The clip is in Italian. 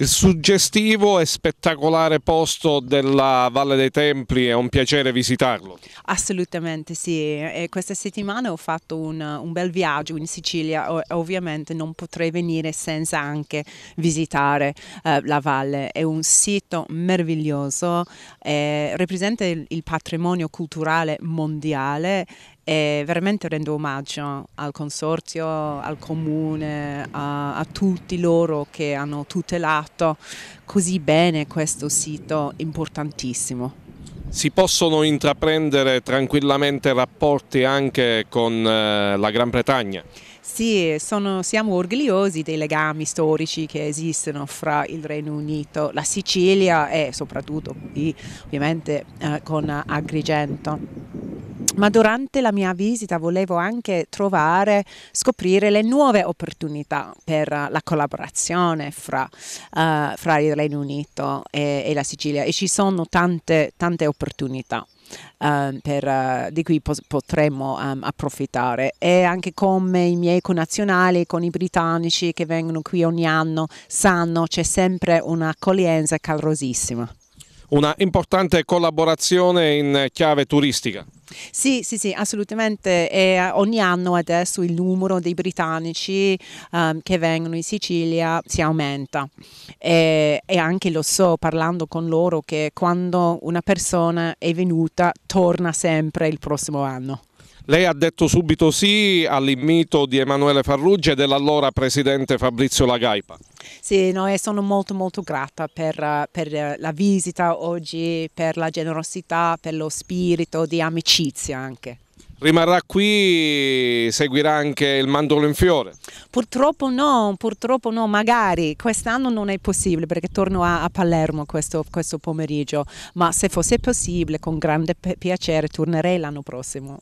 Il suggestivo e spettacolare posto della Valle dei Templi è un piacere visitarlo. Assolutamente sì, e questa settimana ho fatto un, un bel viaggio in Sicilia, o, ovviamente non potrei venire senza anche visitare eh, la valle, è un sito meraviglioso, eh, rappresenta il, il patrimonio culturale mondiale e veramente rendo omaggio al consorzio, al comune, a, a, tutti loro che hanno tutelato così bene questo sito importantissimo. Si possono intraprendere tranquillamente rapporti anche con eh, la Gran Bretagna? Sì, sono, siamo orgogliosi dei legami storici che esistono fra il Regno Unito, la Sicilia e soprattutto qui, ovviamente eh, con Agrigento ma durante la mia visita volevo anche trovare, scoprire le nuove opportunità per la collaborazione fra, uh, fra il Regno Unito e, e, la Sicilia e ci sono tante, tante opportunità. Um, per, uh, di cui pos- potremmo um, approfittare e anche come i miei connazionali con i britannici che vengono qui ogni anno sanno c'è sempre un'accoglienza calorosissima una importante collaborazione in chiave turistica sì, sì, sì, assolutamente. E eh, ogni anno adesso il numero dei britannici um, che vengono in Sicilia si aumenta. E, e, anche lo so parlando con loro che quando una persona è venuta torna sempre il prossimo anno. Lei ha detto subito sì all'invito di Emanuele Farrugia e dell'allora presidente Fabrizio Lagaipa. Sì, no, sono molto molto grata per, per, la visita oggi, per la generosità, per lo spirito di amicizia anche. Rimarrà qui, seguirà anche il mandolo in fiore? Purtroppo no, purtroppo no, magari quest'anno non è possibile perché torno a, a Palermo questo, questo pomeriggio, ma se fosse possibile con grande piacere tornerei l'anno prossimo.